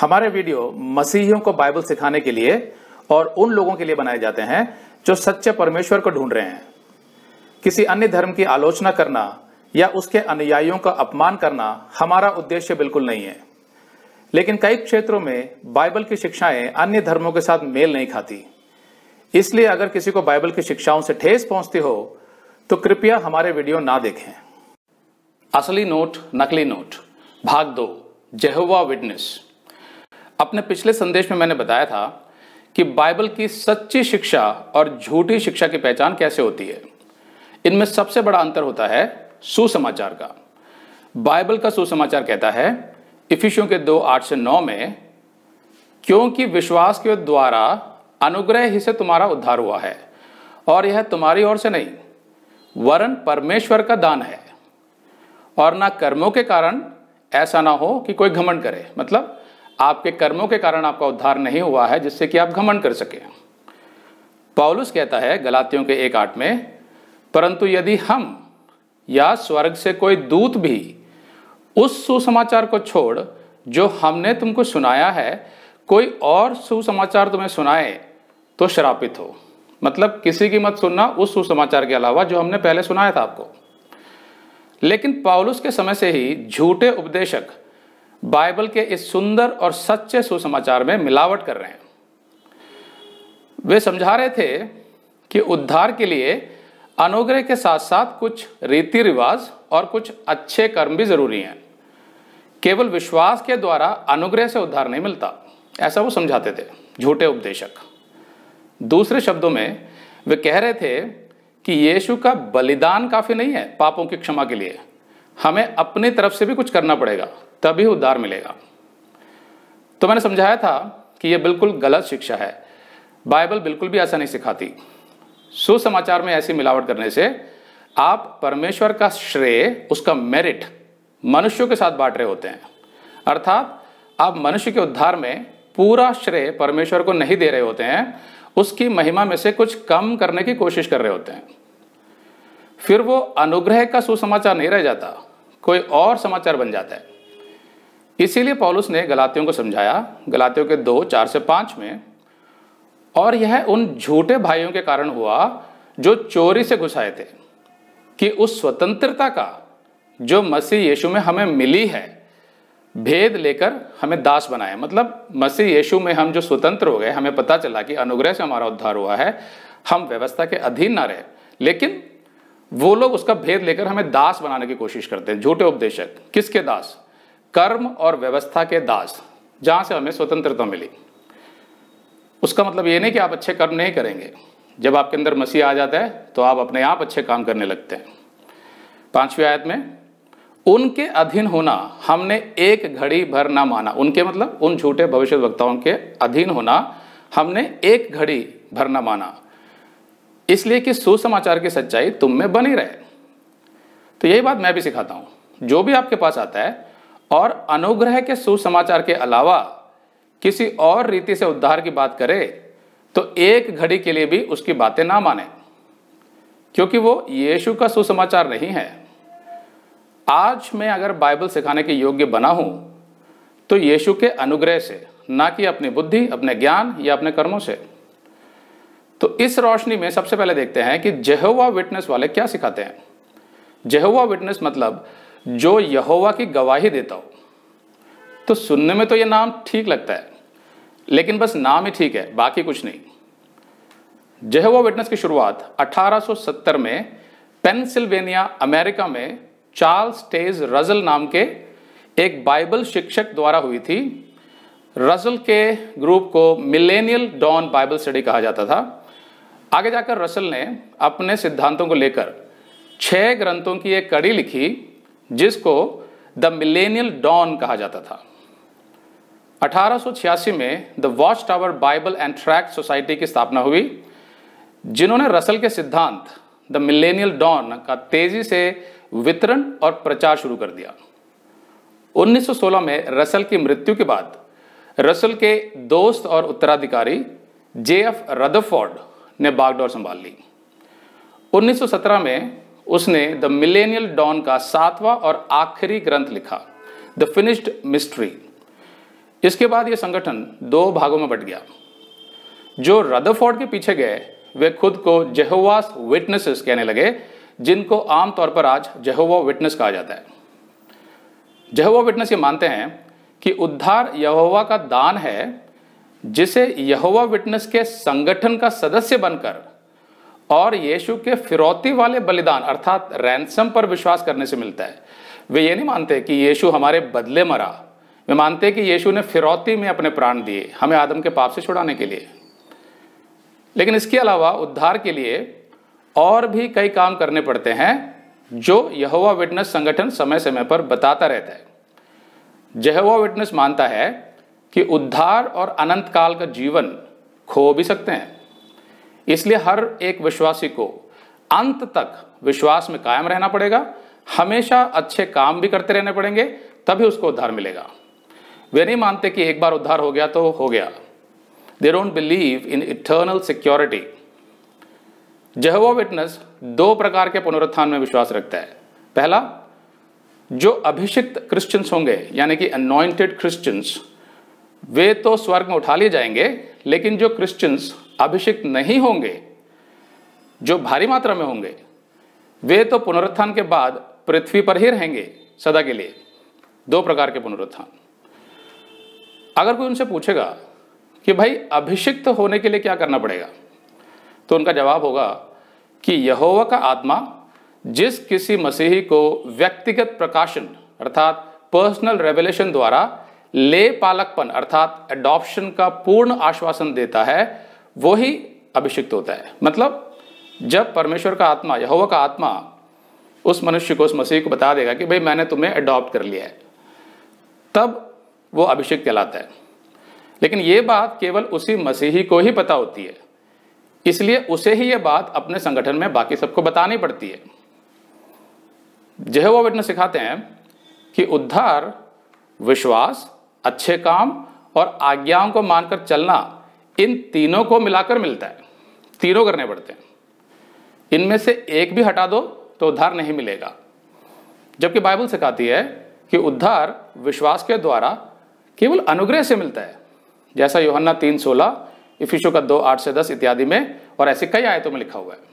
हमारे वीडियो मसीहियों को बाइबल सिखाने के लिए और उन लोगों के लिए बनाए जाते हैं जो सच्चे परमेश्वर को ढूंढ रहे हैं किसी अन्य धर्म की आलोचना करना या उसके अनुयायियों का अपमान करना हमारा उद्देश्य बिल्कुल नहीं है लेकिन कई क्षेत्रों में बाइबल की शिक्षाएं अन्य धर्मों के साथ मेल नहीं खाती इसलिए अगर किसी को बाइबल की शिक्षाओं से ठेस पहुंचती हो तो कृपया हमारे वीडियो ना देखें असली नोट नकली नोट भाग दो जेहवा विटनेस अपने पिछले संदेश में मैंने बताया था कि बाइबल की सच्ची शिक्षा और झूठी शिक्षा की पहचान कैसे होती है इनमें सबसे बड़ा अंतर होता है सुसमाचार का बाइबल का सुसमाचार कहता है इफिशियों के दो आठ से नौ में क्योंकि विश्वास के द्वारा अनुग्रह ही से तुम्हारा उद्धार हुआ है और यह तुम्हारी ओर से नहीं वरन परमेश्वर का दान है और ना कर्मों के कारण ऐसा ना हो कि कोई घमंड करे मतलब आपके कर्मों के कारण आपका उद्धार नहीं हुआ है जिससे कि आप घमंड कर सके पॉलुस कहता है गलातियों के एक आठ में परंतु यदि हम या स्वर्ग से कोई दूत भी उस सुसमाचार को छोड़ जो हमने तुमको सुनाया है कोई और सुसमाचार तुम्हें सुनाए तो श्रापित हो मतलब किसी की मत सुनना उस सुसमाचार के अलावा जो हमने पहले सुनाया था आपको लेकिन पॉलुस के समय से ही झूठे उपदेशक बाइबल के इस सुंदर और सच्चे सुसमाचार में मिलावट कर रहे हैं वे समझा रहे थे कि उद्धार के लिए अनुग्रह के साथ साथ कुछ रीति रिवाज और कुछ अच्छे कर्म भी जरूरी हैं केवल विश्वास के द्वारा अनुग्रह से उद्धार नहीं मिलता ऐसा वो समझाते थे झूठे उपदेशक दूसरे शब्दों में वे कह रहे थे कि यीशु का बलिदान काफी नहीं है पापों की क्षमा के लिए हमें अपनी तरफ से भी कुछ करना पड़ेगा तभी उद्धार मिलेगा तो मैंने समझाया था कि यह बिल्कुल गलत शिक्षा है बाइबल बिल्कुल भी ऐसा नहीं सिखाती सुसमाचार में ऐसी मिलावट करने से आप परमेश्वर का श्रेय उसका मेरिट मनुष्यों के साथ बांट रहे होते हैं अर्थात आप मनुष्य के उद्धार में पूरा श्रेय परमेश्वर को नहीं दे रहे होते हैं उसकी महिमा में से कुछ कम करने की कोशिश कर रहे होते हैं फिर वो अनुग्रह का सुसमाचार नहीं रह जाता कोई और समाचार बन जाता है इसीलिए पॉलुस ने गलातियों को समझाया गलातियों के दो चार से पांच में और यह उन झूठे भाइयों के कारण हुआ जो चोरी से घुस आए थे कि उस स्वतंत्रता का जो मसीह यीशु में हमें मिली है भेद लेकर हमें दास बनाए मतलब मसीह यीशु में हम जो स्वतंत्र हो गए हमें पता चला कि अनुग्रह से हमारा उद्धार हुआ है हम व्यवस्था के अधीन ना रहे लेकिन वो लोग उसका भेद लेकर हमें दास बनाने की कोशिश करते हैं झूठे उपदेशक किसके दास कर्म और व्यवस्था के दास जहाँ से हमें स्वतंत्रता मिली उसका मतलब ये नहीं कि आप अच्छे कर्म नहीं करेंगे जब आपके अंदर मसीह आ जाता है तो आप अपने आप अच्छे काम करने लगते हैं पांचवी आयत में उनके अधीन होना हमने एक घड़ी भर ना माना उनके मतलब उन झूठे भविष्य वक्ताओं के अधीन होना हमने एक घड़ी भर ना माना इसलिए कि सुसमाचार की सच्चाई तुम में बनी रहे तो यही बात मैं भी सिखाता हूं जो भी आपके पास आता है और अनुग्रह के सुसमाचार के अलावा किसी और रीति से उद्धार की बात करे तो एक घड़ी के लिए भी उसकी बातें ना माने क्योंकि वो यीशु का सुसमाचार नहीं है आज मैं अगर बाइबल सिखाने के योग्य बना हूं तो यीशु के अनुग्रह से ना कि अपनी बुद्धि अपने ज्ञान या अपने कर्मों से तो इस रोशनी में सबसे पहले देखते हैं कि जहुआ विटनेस वाले क्या सिखाते हैं जहुआ विटनेस मतलब जो यहोवा की गवाही देता हो तो सुनने में तो ये नाम ठीक लगता है लेकिन बस नाम ही ठीक है बाकी कुछ नहीं जहवा विटनेस की शुरुआत 1870 में पेंसिल्वेनिया अमेरिका में चार्ल्स टेज रजल नाम के एक बाइबल शिक्षक द्वारा हुई थी रजल के ग्रुप को मिलेनियल डॉन बाइबल स्टडी कहा जाता था आगे जाकर रसल ने अपने सिद्धांतों को लेकर छह ग्रंथों की एक कड़ी लिखी जिसको द मिलेनियल डॉन कहा जाता था 1886 में the Watch Tower Bible and Tract Society की स्थापना हुई जिन्होंने रसल के सिद्धांत द मिलेनियल डॉन का तेजी से वितरण और प्रचार शुरू कर दिया 1916 में रसल की मृत्यु के बाद रसल के दोस्त और उत्तराधिकारी जे एफ रदरफोर्ड ने बागडोर संभाल ली 1917 में उसने द मिलेनियल डॉन का सातवां और आखिरी ग्रंथ लिखा द फिनिश्ड मिस्ट्री इसके बाद यह संगठन दो भागों में बट गया जो रदरफोर्ड के पीछे गए वे खुद को जहोवास विटनेसेस कहने लगे जिनको आमतौर पर आज जहोवा विटनेस कहा जाता है जहोवा विटनेस ये मानते हैं कि उद्धार यहोवा का दान है जिसे यहोवा विटनेस के संगठन का सदस्य बनकर और यीशु के फिरौती वाले बलिदान अर्थात रैंसम पर विश्वास करने से मिलता है वे ये नहीं मानते कि यीशु हमारे बदले मरा वे मानते कि यीशु ने फिरौती में अपने प्राण दिए हमें आदम के पाप से छुड़ाने के लिए लेकिन इसके अलावा उद्धार के लिए और भी कई काम करने पड़ते हैं जो यहोवा विटनेस संगठन समय समय पर बताता रहता है जहवा विटनेस मानता है कि उद्धार और अनंत काल का जीवन खो भी सकते हैं इसलिए हर एक विश्वासी को अंत तक विश्वास में कायम रहना पड़ेगा हमेशा अच्छे काम भी करते रहने पड़ेंगे तभी उसको उद्धार मिलेगा वे नहीं मानते कि एक बार उद्धार हो गया तो हो गया they don't believe in eternal security वो विटनेस दो प्रकार के पुनरुत्थान में विश्वास रखता है पहला जो अभिषिक्त क्रिश्चियंस होंगे यानी कि अनॉइंटेड क्रिश्चियंस वे तो स्वर्ग में उठा लिए जाएंगे लेकिन जो क्रिश्चियंस अभिषिक्त नहीं होंगे जो भारी मात्रा में होंगे वे तो पुनरुत्थान के बाद पृथ्वी पर ही रहेंगे सदा के लिए दो प्रकार के पुनरुत्थान अगर कोई उनसे पूछेगा कि भाई अभिषिक्त होने के लिए क्या करना पड़ेगा तो उनका जवाब होगा कि यहोवा का आत्मा जिस किसी मसीही को व्यक्तिगत प्रकाशन अर्थात पर्सनल रेवलेशन द्वारा ले पालकपन अर्थात एडॉप्शन का पूर्ण आश्वासन देता है वो ही अभिषिक्त होता है मतलब जब परमेश्वर का आत्मा यहोवा का आत्मा उस मनुष्य को उस मसीह को बता देगा कि भाई मैंने तुम्हें अडॉप्ट कर लिया है तब वो अभिषेक कहलाता है लेकिन ये बात केवल उसी मसीही को ही पता होती है इसलिए उसे ही ये बात अपने संगठन में बाकी सबको बतानी पड़ती है जह वो बेटना सिखाते हैं कि उद्धार विश्वास अच्छे काम और आज्ञाओं को मानकर चलना इन तीनों को मिलाकर मिलता है तीनों करने पड़ते हैं इनमें से एक भी हटा दो तो उद्धार नहीं मिलेगा जबकि बाइबल सिखाती है कि उद्धार विश्वास के द्वारा केवल अनुग्रह से मिलता है जैसा योहन्ना तीन सोलह इफिशो का दो आठ से दस इत्यादि में और ऐसे कई आयतों में लिखा हुआ है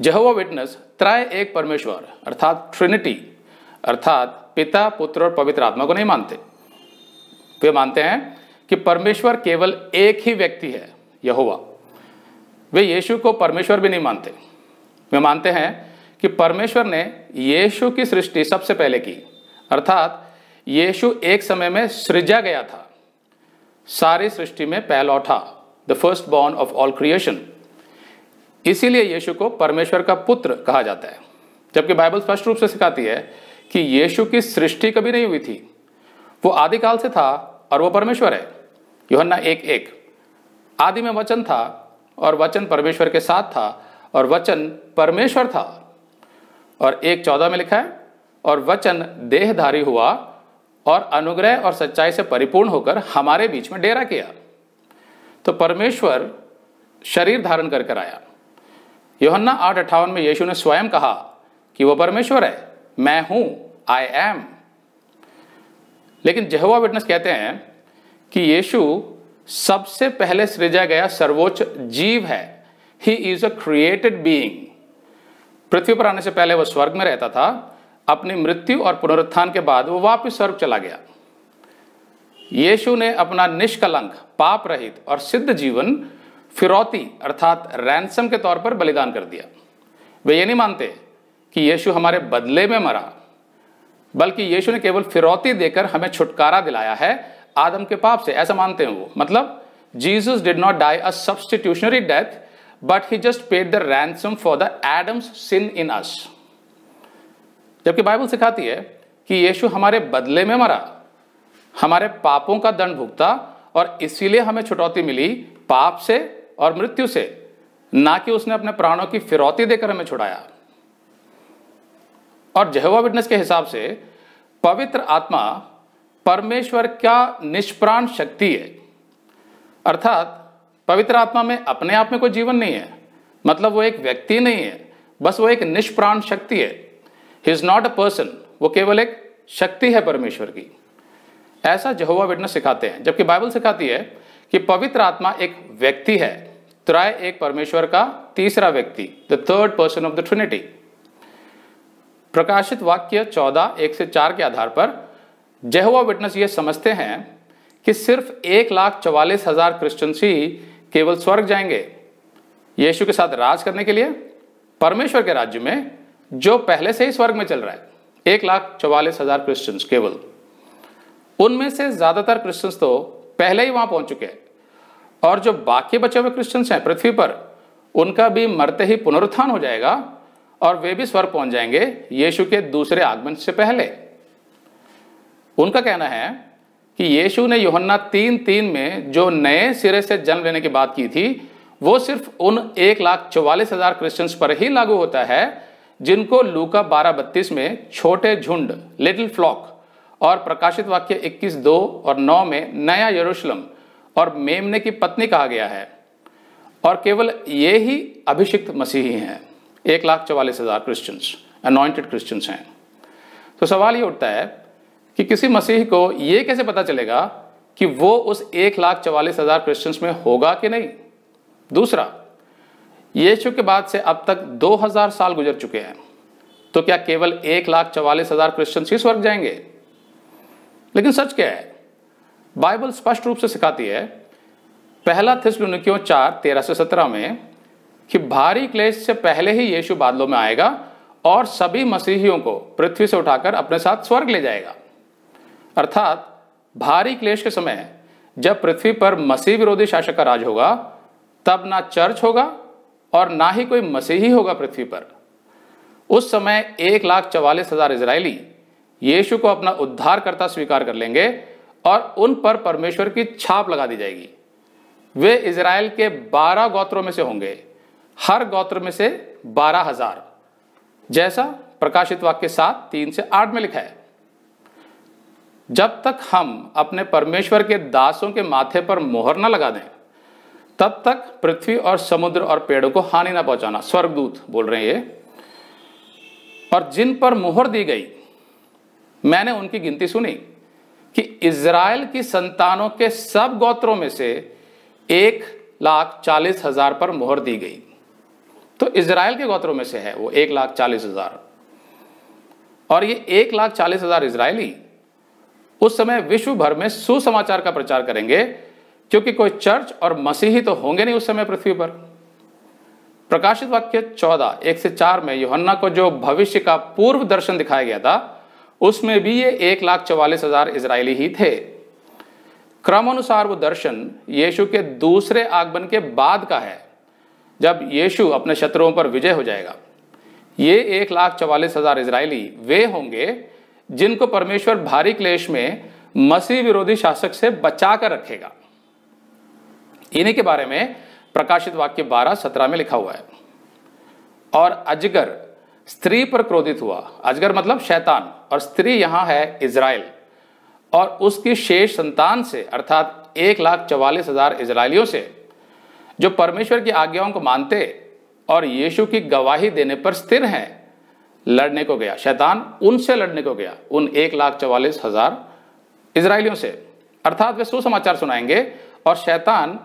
जहवा विटनेस त्राय एक परमेश्वर अर्थात ट्रिनिटी अर्थात पिता पुत्र और पवित्र आत्मा को नहीं मानते वे मानते हैं कि परमेश्वर केवल एक ही व्यक्ति है यहोवा वे यीशु को परमेश्वर भी नहीं मानते वे मानते हैं कि परमेश्वर ने यीशु की सृष्टि सबसे पहले की अर्थात यीशु एक समय में सृजा गया था सारी सृष्टि में पहलौठा the first born of all creation इसीलिए यीशु को परमेश्वर का पुत्र कहा जाता है जबकि बाइबल स्पष्ट रूप से सिखाती है कि यीशु की सृष्टि कभी नहीं हुई थी वो आदिकाल से था और वो परमेश्वर है योहन्ना एक एक आदि में वचन था और वचन परमेश्वर के साथ था और वचन परमेश्वर था और एक चौदह में लिखा है और वचन देहधारी हुआ और अनुग्रह और सच्चाई से परिपूर्ण होकर हमारे बीच में डेरा किया तो परमेश्वर शरीर धारण कर कर आया योहन्ना आठ अट्ठावन में यीशु ने स्वयं कहा कि वह परमेश्वर है मैं हूं आई एम लेकिन जहवा विटनेस कहते हैं कि यीशु सबसे पहले सृजा गया सर्वोच्च जीव है he is a created being पृथ्वी पर आने से पहले वह स्वर्ग में रहता था अपनी मृत्यु और पुनरुत्थान के बाद वो वापस स्वर्ग चला गया यीशु ने अपना निष्कलंक पाप रहित और सिद्ध जीवन फिरौती अर्थात रैंसम के तौर पर बलिदान कर दिया वे ये नहीं मानते कि यीशु हमारे बदले में मरा बल्कि यीशु ने केवल फिरौती देकर हमें छुटकारा दिलाया है आदम के पाप से ऐसा मानते हैं वो मतलब Jesus did not die a substitutionary death but he just paid the ransom for the Adam's sin in us जबकि बाइबल सिखाती है कि यीशु हमारे बदले में मरा हमारे पापों का दंड भुगता और इसीलिए हमें छुटौती मिली पाप से और मृत्यु से ना कि उसने अपने प्राणों की फिरौती देकर हमें छुड़ाया और जहवा विटनेस के हिसाब से पवित्र आत्मा परमेश्वर क्या निष्प्राण शक्ति है अर्थात पवित्र आत्मा में अपने आप में कोई जीवन नहीं है मतलब वो एक व्यक्ति नहीं है बस वो एक निष्प्राण शक्ति है he is not a person वो केवल एक शक्ति है परमेश्वर की ऐसा जहुआ विटनेस सिखाते हैं जबकि बाइबल सिखाती है कि पवित्र आत्मा एक व्यक्ति है त्राय एक परमेश्वर का तीसरा व्यक्ति the third person of the trinity प्रकाशित वाक्य चौदह एक से चार के आधार पर जेहवा विटनेस ये समझते हैं कि सिर्फ एक लाख चवालीस हजार क्रिश्चियंस ही केवल स्वर्ग जाएंगे यीशु के साथ राज करने के लिए परमेश्वर के राज्य में जो पहले से ही स्वर्ग में चल रहा है एक लाख चवालीस हजार क्रिश्चियंस केवल उनमें से ज्यादातर क्रिश्चियंस तो पहले ही वहां पहुंच चुके हैं और जो बाकी बचे हुए क्रिश्चियंस हैं पृथ्वी पर उनका भी मरते ही पुनरुत्थान हो जाएगा और वे भी स्वर्ग पहुंच जाएंगे यीशु के दूसरे आगमन से पहले उनका कहना है कि यीशु ने योहन्ना तीन तीन में जो नए सिरे से जन्म लेने की बात की थी वो सिर्फ उन एक लाख चौवालीस हजार क्रिश्चियंस पर ही लागू होता है जिनको लूका बारह बत्तीस में छोटे झुंड लिटिल फ्लॉक और प्रकाशित वाक्य इक्कीस दो और नौ में नया यरूशलम और मेमने की पत्नी कहा गया है और केवल ये ही अभिषिक्त मसीही हैं एक लाख चौवालीस हजार क्रिश्चियंस अनॉइंटेड क्रिश्चियंस हैं तो सवाल ये उठता है कि किसी मसीह को ये कैसे पता चलेगा कि वो उस एक लाख चवालीस हजार क्रिश्चियंस में होगा कि नहीं दूसरा यीशु के बाद से अब तक 2000 साल गुजर चुके हैं तो क्या केवल एक लाख चवालीस हजार क्रिश्चियंस ही स्वर्ग जाएंगे लेकिन सच क्या है बाइबल स्पष्ट रूप से सिखाती है पहला थिस्लुनिकियों चार तेरह से सत्रह में कि भारी क्लेश से पहले ही यीशु बादलों में आएगा और सभी मसीहियों को पृथ्वी से उठाकर अपने साथ स्वर्ग ले जाएगा अर्थात भारी क्लेश के समय जब पृथ्वी पर मसीह विरोधी शासक का राज होगा तब ना चर्च होगा और ना ही कोई मसीही होगा पृथ्वी पर उस समय एक लाख चवालीस हजार इसराइली यीशु को अपना उद्धार करता स्वीकार कर लेंगे और उन पर परमेश्वर की छाप लगा दी जाएगी वे इसराइल के बारह गोत्रों में से होंगे हर गोत्र में से बारह हजार जैसा प्रकाशित वाक्य सात तीन से आठ में लिखा है जब तक हम अपने परमेश्वर के दासों के माथे पर मोहर न लगा दें तब तक पृथ्वी और समुद्र और पेड़ों को हानि ना पहुंचाना स्वर्गदूत बोल रहे हैं ये और जिन पर मोहर दी गई मैंने उनकी गिनती सुनी कि इज़राइल की संतानों के सब गोत्रों में से एक लाख चालीस हजार पर मोहर दी गई तो इज़राइल के गोत्रों में से है वो एक लाख चालीस हजार और ये एक लाख चालीस हजार इसराइली उस समय विश्व भर में सुसमाचार का प्रचार करेंगे क्योंकि कोई चर्च और मसीही तो होंगे नहीं उस समय पृथ्वी पर प्रकाशित वाक्य चौदह एक से चार में योहन्ना को जो भविष्य का पूर्व दर्शन दिखाया गया था उसमें भी ये एक लाख चौवालीस हजार इसराइली ही थे क्रमानुसार वो दर्शन यीशु के दूसरे आगमन के बाद का है जब यीशु अपने शत्रुओं पर विजय हो जाएगा ये एक लाख चवालीस हजार इसराइली वे होंगे जिनको परमेश्वर भारी क्लेश में मसीह विरोधी शासक से बचा कर रखेगा इन्हीं के बारे में प्रकाशित वाक्य बारह सत्रह में लिखा हुआ है और अजगर स्त्री पर क्रोधित हुआ अजगर मतलब शैतान और स्त्री यहां है इज़राइल और उसकी शेष संतान से अर्थात एक लाख चवालीस हजार इसराइलियों से जो परमेश्वर की आज्ञाओं को मानते और यीशु की गवाही देने पर स्थिर हैं लड़ने को गया शैतान उनसे लड़ने को गया उन एक लाख चवालीस हजार इसराइलियों से अर्थात वे सुसमाचार सुनाएंगे और शैतान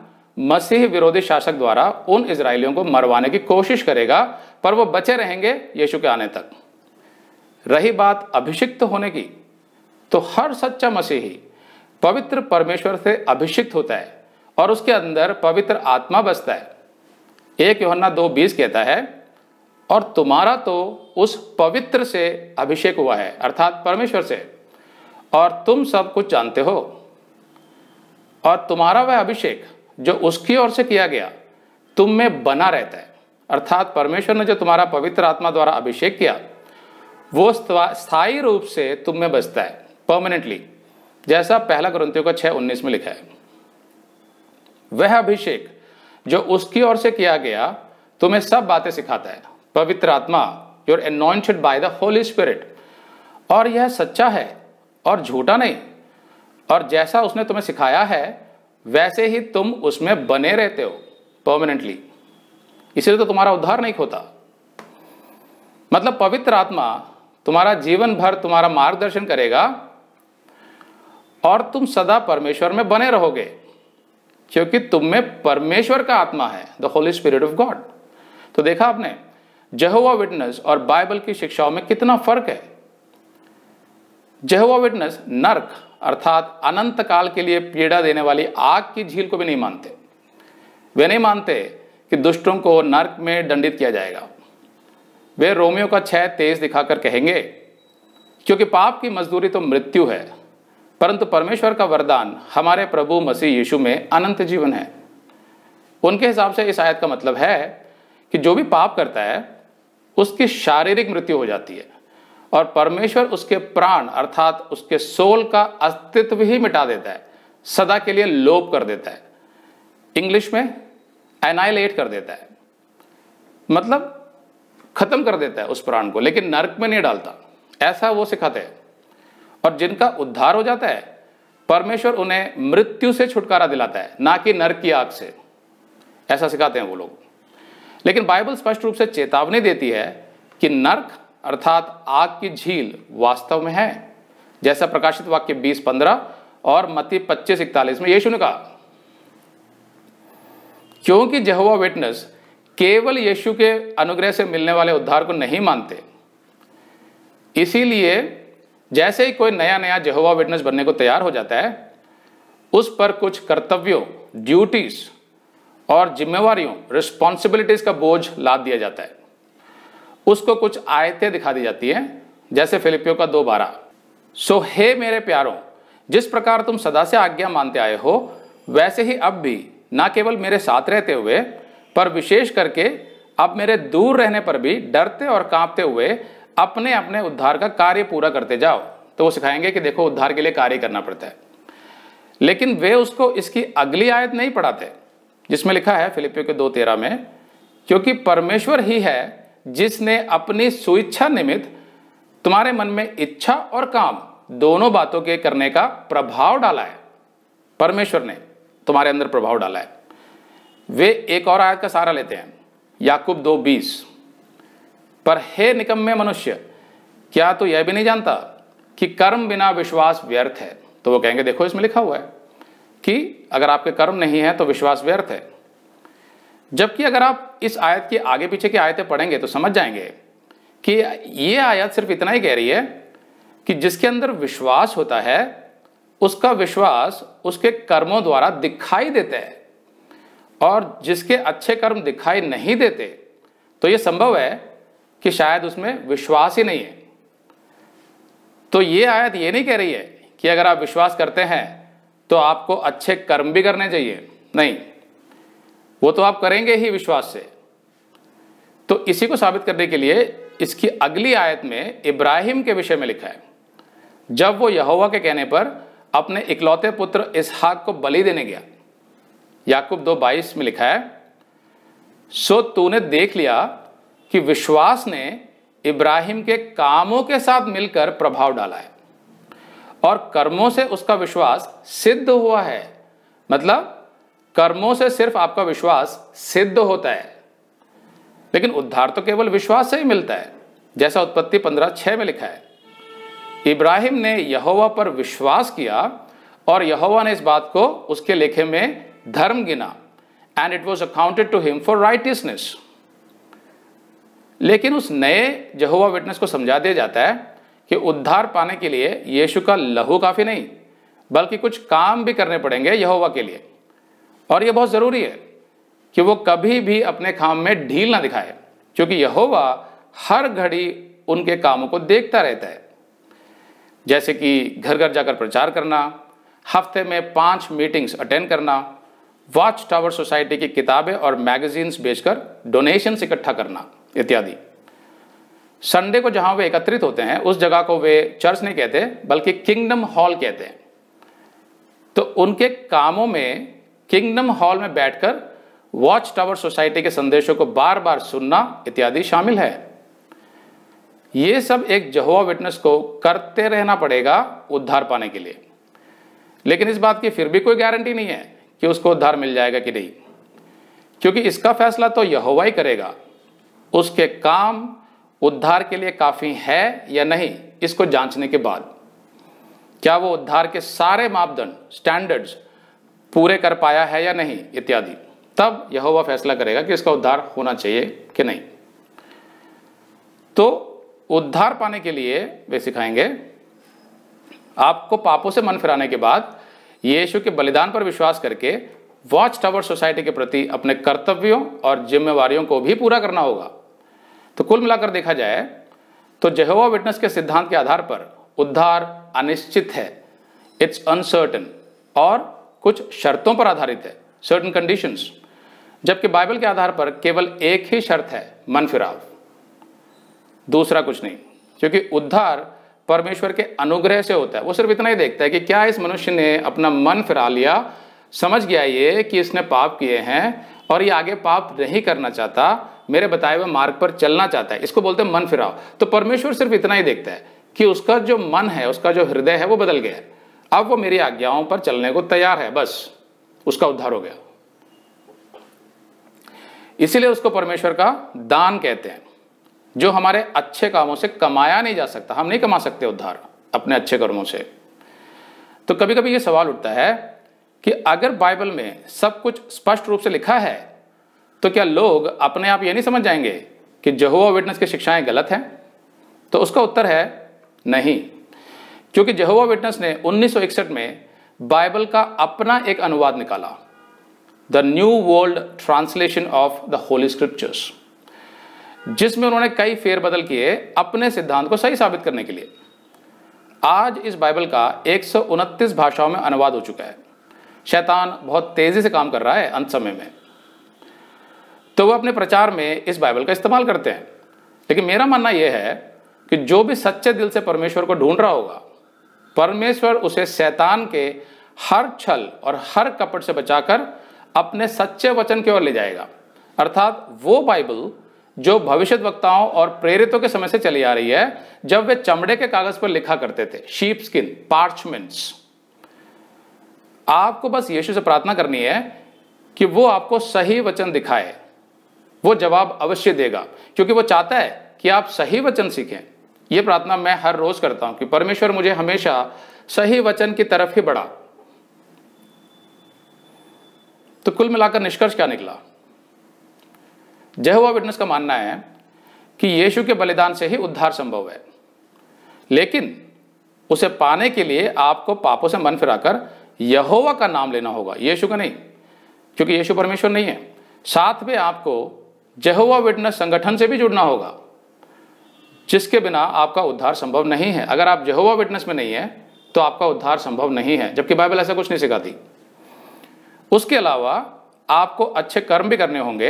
मसीह विरोधी शासक द्वारा उन इसराइलियों को मरवाने की कोशिश करेगा पर वो बचे रहेंगे यीशु के आने तक रही बात अभिषिक्त होने की तो हर सच्चा मसीही पवित्र परमेश्वर से अभिषिक्त होता है और उसके अंदर पवित्र आत्मा बसता है एक योहन्ना दो बीस कहता है और तुम्हारा तो उस पवित्र से अभिषेक हुआ है अर्थात परमेश्वर से और तुम सब कुछ जानते हो और तुम्हारा वह अभिषेक जो उसकी ओर से किया गया तुम में बना रहता है अर्थात परमेश्वर ने जो तुम्हारा पवित्र आत्मा द्वारा अभिषेक किया वो स्थायी रूप से तुम में बसता है परमानेंटली जैसा पहला ग्रंथियों का छह उन्नीस में लिखा है वह अभिषेक जो उसकी ओर से किया गया तुम्हें सब बातें सिखाता है पवित्र आत्मा you're anointed by the Holy Spirit और यह सच्चा है और झूठा नहीं और जैसा उसने तुम्हें सिखाया है वैसे ही तुम उसमें बने रहते हो परमानेंटली इसलिए तो तुम्हारा उद्धार नहीं होता मतलब पवित्र आत्मा तुम्हारा जीवन भर तुम्हारा मार्गदर्शन करेगा और तुम सदा परमेश्वर में बने रहोगे क्योंकि तुम में परमेश्वर का आत्मा है the Holy Spirit of God तो देखा आपने जहवा विटनेस और बाइबल की शिक्षाओं में कितना फर्क है जहवा विटनेस नर्क अर्थात अनंत काल के लिए पीड़ा देने वाली आग की झील को भी नहीं मानते वे नहीं मानते कि दुष्टों को नर्क में दंडित किया जाएगा वे रोमियो का छह तेज दिखाकर कहेंगे क्योंकि पाप की मजदूरी तो मृत्यु है परंतु परमेश्वर का वरदान हमारे प्रभु मसीह यीशु में अनंत जीवन है उनके हिसाब से इस आयत का मतलब है कि जो भी पाप करता है उसकी शारीरिक मृत्यु हो जाती है और परमेश्वर उसके प्राण अर्थात उसके सोल का अस्तित्व ही मिटा देता है सदा के लिए लोप कर देता है इंग्लिश में एनाइलेट कर देता है मतलब खत्म कर देता है उस प्राण को लेकिन नरक में नहीं डालता ऐसा वो सिखाते हैं और जिनका उद्धार हो जाता है परमेश्वर उन्हें मृत्यु से छुटकारा दिलाता है ना कि नरक की आग से ऐसा सिखाते हैं वो लोग लेकिन बाइबल स्पष्ट रूप से चेतावनी देती है कि नर्क अर्थात आग की झील वास्तव में है जैसा प्रकाशित वाक्य 20 पंद्रह और मती पच्चीस इकतालीस में यीशु ने कहा क्योंकि जहवा विटनेस केवल यीशु के अनुग्रह से मिलने वाले उद्धार को नहीं मानते इसीलिए जैसे ही कोई नया नया जहवा विटनेस बनने को तैयार हो जाता है उस पर कुछ कर्तव्यों ड्यूटीज और जिम्मेवारियों रिस्पॉन्सिबिलिटीज का बोझ लाद दिया जाता है उसको कुछ आयतें दिखा दी जाती है जैसे फिलिपियो का दो बारह सो हे मेरे प्यारों जिस प्रकार तुम सदा से आज्ञा मानते आए हो वैसे ही अब भी ना केवल मेरे साथ रहते हुए पर विशेष करके अब मेरे दूर रहने पर भी डरते और कांपते हुए अपने अपने उद्धार का कार्य पूरा करते जाओ तो वो सिखाएंगे कि देखो उद्धार के लिए कार्य करना पड़ता है लेकिन वे उसको इसकी अगली आयत नहीं पढ़ाते जिसमें लिखा है फिलिपियो के दो तेरह में क्योंकि परमेश्वर ही है जिसने अपनी सुइच्छा निमित्त तुम्हारे मन में इच्छा और काम दोनों बातों के करने का प्रभाव डाला है परमेश्वर ने तुम्हारे अंदर प्रभाव डाला है वे एक और आयत का सहारा लेते हैं याकूब दो बीस पर हे निकम्मे मनुष्य क्या तो यह भी नहीं जानता कि कर्म बिना विश्वास व्यर्थ है तो वो कहेंगे देखो इसमें लिखा हुआ है कि अगर आपके कर्म नहीं है तो विश्वास व्यर्थ है जबकि अगर आप इस आयत के आगे पीछे की आयतें पढ़ेंगे तो समझ जाएंगे कि ये आयत सिर्फ इतना ही कह रही है कि जिसके अंदर विश्वास होता है उसका विश्वास उसके कर्मों द्वारा दिखाई देता है और जिसके अच्छे कर्म दिखाई नहीं देते तो ये संभव है कि शायद उसमें विश्वास ही नहीं है तो ये आयत ये नहीं कह रही है कि अगर आप विश्वास करते हैं तो आपको अच्छे कर्म भी करने चाहिए नहीं वो तो आप करेंगे ही विश्वास से तो इसी को साबित करने के लिए इसकी अगली आयत में इब्राहिम के विषय में लिखा है जब वो यहोवा के कहने पर अपने इकलौते पुत्र इसहाक को बलि देने गया याकूब दो बाईस में लिखा है सो तूने देख लिया कि विश्वास ने इब्राहिम के कामों के साथ मिलकर प्रभाव डाला है और कर्मों से उसका विश्वास सिद्ध हुआ है मतलब कर्मों से सिर्फ आपका विश्वास सिद्ध होता है लेकिन उद्धार तो केवल विश्वास से ही मिलता है जैसा उत्पत्ति पंद्रह छह में लिखा है इब्राहिम ने यहोवा पर विश्वास किया और यहोवा ने इस बात को उसके लेखे में धर्म गिना and it was accounted to him for righteousness लेकिन उस नए जहोवा विटनेस को समझा दिया जाता है कि उद्धार पाने के लिए यीशु का लहू काफ़ी नहीं बल्कि कुछ काम भी करने पड़ेंगे यहोवा के लिए और यह बहुत ज़रूरी है कि वो कभी भी अपने काम में ढील ना दिखाए क्योंकि यहोवा हर घड़ी उनके कामों को देखता रहता है जैसे कि घर घर जाकर प्रचार करना हफ्ते में पांच मीटिंग्स अटेंड करना वॉच टावर सोसाइटी की किताबें और मैगजीन्स बेचकर डोनेशन इकट्ठा करना इत्यादि संडे को जहां वे एकत्रित होते हैं उस जगह को वे चर्च नहीं कहते बल्कि किंगडम हॉल कहते हैं तो उनके कामों में किंगडम हॉल में बैठकर वॉच टावर सोसाइटी के संदेशों को बार बार सुनना इत्यादि शामिल है ये सब एक जहुआ विटनेस को करते रहना पड़ेगा उद्धार पाने के लिए लेकिन इस बात की फिर भी कोई गारंटी नहीं है कि उसको उद्धार मिल जाएगा कि नहीं क्योंकि इसका फैसला तो यहोवा ही करेगा उसके काम उद्धार के लिए काफ़ी है या नहीं इसको जांचने के बाद क्या वो उद्धार के सारे मापदंड स्टैंडर्ड्स पूरे कर पाया है या नहीं इत्यादि तब यह वह फैसला करेगा कि इसका उद्धार होना चाहिए कि नहीं तो उद्धार पाने के लिए वे सिखाएंगे आपको पापों से मन फिराने के बाद यीशु के बलिदान पर विश्वास करके वॉच टावर सोसाइटी के प्रति अपने कर्तव्यों और जिम्मेवारियों को भी पूरा करना होगा तो कुल मिलाकर देखा जाए तो जहवा विटनेस के सिद्धांत के आधार पर उद्धार अनिश्चित है इट्स अनसर्टन और कुछ शर्तों पर आधारित है सर्टन कंडीशंस जबकि बाइबल के आधार पर केवल एक ही शर्त है मन फिराव दूसरा कुछ नहीं क्योंकि उद्धार परमेश्वर के अनुग्रह से होता है वो सिर्फ इतना ही देखता है कि क्या इस मनुष्य ने अपना मन फिरा लिया समझ गया ये कि इसने पाप किए हैं और ये आगे पाप नहीं करना चाहता मेरे बताए हुए मार्ग पर चलना चाहता है इसको बोलते हैं मन फिराव तो परमेश्वर सिर्फ इतना ही देखता है कि उसका जो मन है उसका जो हृदय है वो बदल गया है अब वो मेरी आज्ञाओं पर चलने को तैयार है बस उसका उद्धार हो गया इसीलिए उसको परमेश्वर का दान कहते हैं जो हमारे अच्छे कामों से कमाया नहीं जा सकता हम नहीं कमा सकते उद्धार अपने अच्छे कर्मों से तो कभी कभी यह सवाल उठता है कि अगर बाइबल में सब कुछ स्पष्ट रूप से लिखा है तो क्या लोग अपने आप ये नहीं समझ जाएंगे कि जहुआ विटनेस की शिक्षाएं गलत हैं तो उसका उत्तर है नहीं क्योंकि जहुआ विटनेस ने 1961 में बाइबल का अपना एक अनुवाद निकाला the New World Translation of the Holy Scriptures जिसमें उन्होंने कई फेरबदल किए अपने सिद्धांत को सही साबित करने के लिए आज इस बाइबल का एक भाषाओं में अनुवाद हो चुका है शैतान बहुत तेजी से काम कर रहा है अंत समय में तो वह अपने प्रचार में इस बाइबल का इस्तेमाल करते हैं लेकिन मेरा मानना यह है कि जो भी सच्चे दिल से परमेश्वर को ढूंढ रहा होगा परमेश्वर उसे शैतान के हर छल और हर कपट से बचाकर अपने सच्चे वचन की ओर ले जाएगा अर्थात वो बाइबल जो भविष्य वक्ताओं और प्रेरितों के समय से चली आ रही है जब वे चमड़े के कागज पर लिखा करते थे शीप स्किन पार्चमेंट्स आपको बस यीशु से प्रार्थना करनी है कि वो आपको सही वचन दिखाए वो जवाब अवश्य देगा क्योंकि वो चाहता है कि आप सही वचन सीखें ये प्रार्थना मैं हर रोज करता हूं कि परमेश्वर मुझे हमेशा सही वचन की तरफ ही बढ़ा तो कुल मिलाकर निष्कर्ष क्या निकला जहुआ विटनेस का मानना है कि यीशु के बलिदान से ही उद्धार संभव है लेकिन उसे पाने के लिए आपको पापों से मन फिराकर यहोवा का नाम लेना होगा यीशु का नहीं क्योंकि यीशु परमेश्वर नहीं है साथ में आपको जहुआ विटनेस संगठन से भी जुड़ना होगा जिसके बिना आपका उद्धार संभव नहीं है अगर आप जहुआ विटनेस में नहीं है तो आपका उद्धार संभव नहीं है जबकि बाइबल ऐसा कुछ नहीं सिखाती उसके अलावा आपको अच्छे कर्म भी करने होंगे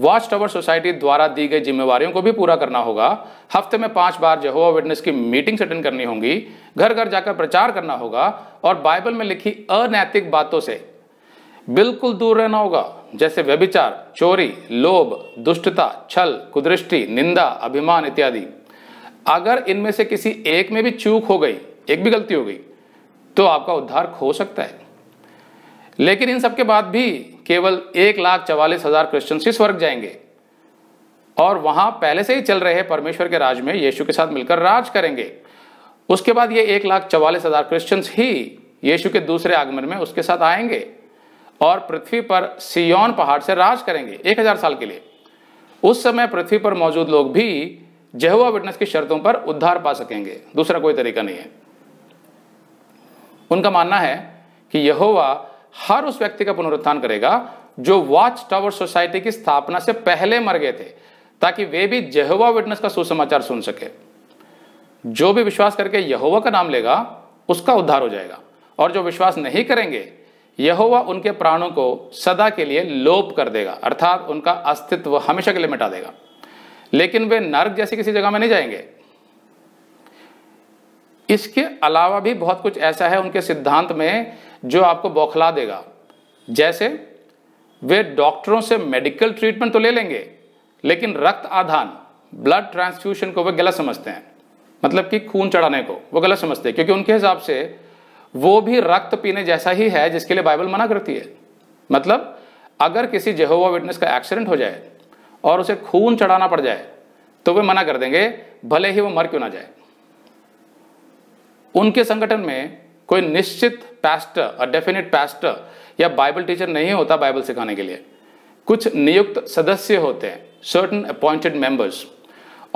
वॉच टवर सोसाइटी द्वारा दी गई जिम्मेवारियों को भी पूरा करना होगा हफ्ते में पांच बार जहोवा विटनेस की मीटिंग अटेंड करनी होगी घर घर जाकर प्रचार करना होगा और बाइबल में लिखी अनैतिक बातों से बिल्कुल दूर रहना होगा जैसे व्यभिचार चोरी लोभ दुष्टता छल कुदृष्टि निंदा अभिमान इत्यादि अगर इनमें से किसी एक में भी चूक हो गई एक भी गलती हो गई तो आपका उद्धार खो सकता है लेकिन इन सबके बाद भी केवल एक लाख चवालीस हजार क्रिश्चियंस ही स्वर्ग जाएंगे और वहां पहले से ही चल रहे परमेश्वर के राज में यीशु के साथ मिलकर राज करेंगे उसके बाद ये एक लाख चवालीस हजार क्रिश्चियंस ही यीशु के दूसरे आगमन में उसके साथ आएंगे और पृथ्वी पर सियोन पहाड़ से राज करेंगे एक हजार साल के लिए उस समय पृथ्वी पर मौजूद लोग भी जहुआ विटनेस की शर्तों पर उद्धार पा सकेंगे दूसरा कोई तरीका नहीं है उनका मानना है कि यहोवा हर उस व्यक्ति का पुनरुत्थान करेगा जो वॉच टावर सोसाइटी की स्थापना से पहले मर गए थे ताकि वे भी जहुआ विटनेस का सुसमाचार सुन सके जो भी विश्वास करके यहोवा का नाम लेगा उसका उद्धार हो जाएगा और जो विश्वास नहीं करेंगे यहोवा उनके प्राणों को सदा के लिए लोप कर देगा अर्थात उनका अस्तित्व हमेशा के लिए मिटा देगा लेकिन वे नर्क जैसी किसी जगह में नहीं जाएंगे इसके अलावा भी बहुत कुछ ऐसा है उनके सिद्धांत में जो आपको बौखला देगा जैसे वे डॉक्टरों से मेडिकल ट्रीटमेंट तो ले लेंगे लेकिन रक्त आधान ब्लड ट्रांसफ्यूशन को वे गलत समझते हैं मतलब कि खून चढ़ाने को वो गलत समझते हैं क्योंकि उनके हिसाब से वो भी रक्त पीने जैसा ही है जिसके लिए बाइबल मना करती है मतलब अगर किसी जेहोवा विटनेस का एक्सीडेंट हो जाए और उसे खून चढ़ाना पड़ जाए तो वे मना कर देंगे भले ही वो मर क्यों ना जाए उनके संगठन में कोई निश्चित पैस्टर और डेफिनेट पैस्टर या बाइबल टीचर नहीं होता बाइबल सिखाने के लिए कुछ नियुक्त सदस्य होते हैं सर्टन अपॉइंटेड मेंबर्स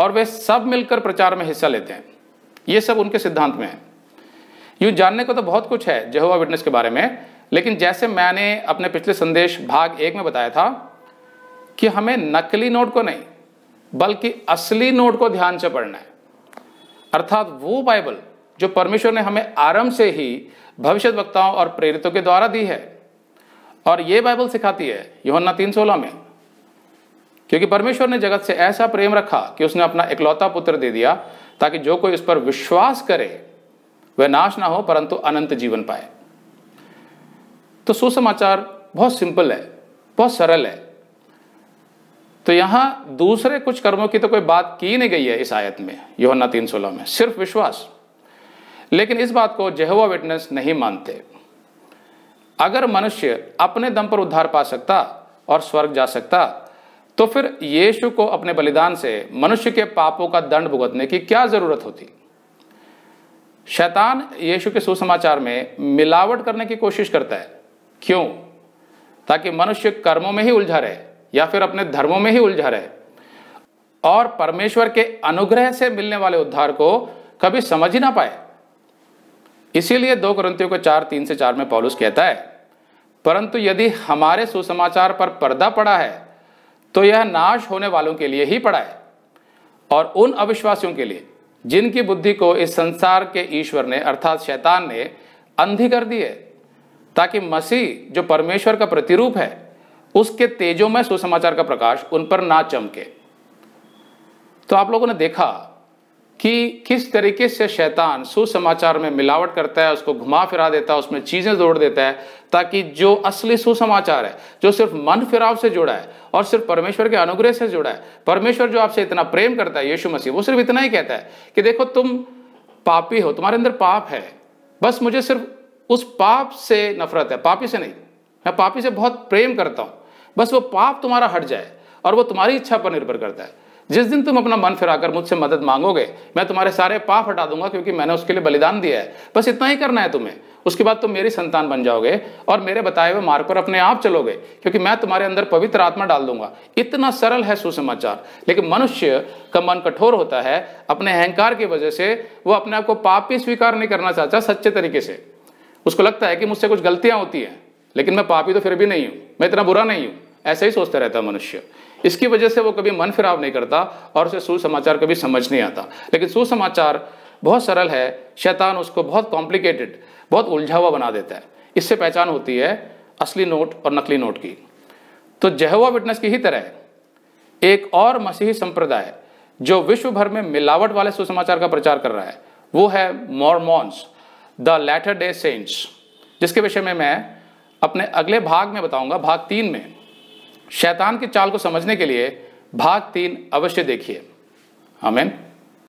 और वे सब मिलकर प्रचार में हिस्सा लेते हैं ये सब उनके सिद्धांत में है यूँ जानने को तो बहुत कुछ है जहुआ विटनेस के बारे में लेकिन जैसे मैंने अपने पिछले संदेश भाग एक में बताया था कि हमें नकली नोट को नहीं बल्कि असली नोट को ध्यान से पढ़ना है अर्थात वो बाइबल जो परमेश्वर ने हमें आरंभ से ही भविष्य वक्ताओं और प्रेरितों के द्वारा दी है और ये बाइबल सिखाती है योहन्ना तीन सोलह में क्योंकि परमेश्वर ने जगत से ऐसा प्रेम रखा कि उसने अपना इकलौता पुत्र दे दिया ताकि जो कोई उस पर विश्वास करे वह नाश ना हो परंतु अनंत जीवन पाए तो सुसमाचार बहुत सिंपल है बहुत सरल है तो यहां दूसरे कुछ कर्मों की तो कोई बात की नहीं गई है इस आयत में योहना तीन सोलह में सिर्फ विश्वास लेकिन इस बात को जहवा विटनेस नहीं मानते अगर मनुष्य अपने दम पर उद्धार पा सकता और स्वर्ग जा सकता तो फिर यीशु को अपने बलिदान से मनुष्य के पापों का दंड भुगतने की क्या जरूरत होती शैतान यीशु के सुसमाचार में मिलावट करने की कोशिश करता है क्यों ताकि मनुष्य कर्मों में ही उलझा रहे या फिर अपने धर्मों में ही उलझा रहे और परमेश्वर के अनुग्रह से मिलने वाले उद्धार को कभी समझ ही ना पाए इसीलिए दो ग्रंथियों को चार तीन से चार में पॉलुस कहता है परंतु यदि हमारे सुसमाचार पर पर्दा पड़ा है तो यह नाश होने वालों के लिए ही पड़ा है और उन अविश्वासियों के लिए जिनकी बुद्धि को इस संसार के ईश्वर ने अर्थात शैतान ने अंधी कर दिए ताकि मसीह जो परमेश्वर का प्रतिरूप है उसके तेजों में सुसमाचार का प्रकाश उन पर ना चमके तो आप लोगों ने देखा कि किस तरीके से शैतान सुसमाचार में मिलावट करता है उसको घुमा फिरा देता है उसमें चीज़ें जोड़ देता है ताकि जो असली सुसमाचार है जो सिर्फ मन फिराव से जुड़ा है और सिर्फ परमेश्वर के अनुग्रह से जुड़ा है परमेश्वर जो आपसे इतना प्रेम करता है यीशु मसीह वो सिर्फ इतना ही कहता है कि देखो तुम पापी हो तुम्हारे अंदर पाप है बस मुझे सिर्फ उस पाप से नफरत है पापी से नहीं मैं पापी से बहुत प्रेम करता हूँ बस वो पाप तुम्हारा हट जाए और वो तुम्हारी इच्छा पर निर्भर करता है जिस दिन तुम अपना मन फिराकर मुझसे मदद मांगोगे मैं तुम्हारे सारे पाप हटा दूंगा क्योंकि मैंने उसके लिए बलिदान दिया है बस इतना ही करना है तुम्हें उसके बाद तुम मेरी संतान बन जाओगे और मेरे बताए हुए मार्ग पर अपने आप चलोगे क्योंकि मैं तुम्हारे अंदर पवित्र आत्मा डाल दूंगा इतना सरल है सुसमाचार लेकिन मनुष्य का मन कठोर होता है अपने अहंकार की वजह से वो अपने आप को पाप स्वीकार नहीं करना चाहता सच्चे तरीके से उसको लगता है कि मुझसे कुछ गलतियां होती हैं लेकिन मैं पापी तो फिर भी नहीं हूँ मैं इतना बुरा नहीं हूँ ऐसा ही सोचता रहता मनुष्य इसकी वजह से वो कभी मन फिराव नहीं करता और उसे सुसमाचार कभी समझ नहीं आता लेकिन सुसमाचार बहुत सरल है शैतान उसको बहुत कॉम्प्लिकेटेड बहुत उलझा हुआ बना देता है इससे पहचान होती है असली नोट और नकली नोट की तो जहवा विटनेस की ही तरह एक और मसीही संप्रदाय जो विश्व भर में मिलावट वाले सुसमाचार का प्रचार कर रहा है वो है Mormons the Latter Day Saints जिसके विषय में मैं अपने अगले भाग में बताऊंगा भाग तीन में शैतान की चाल को समझने के लिए भाग तीन अवश्य देखिए हमेन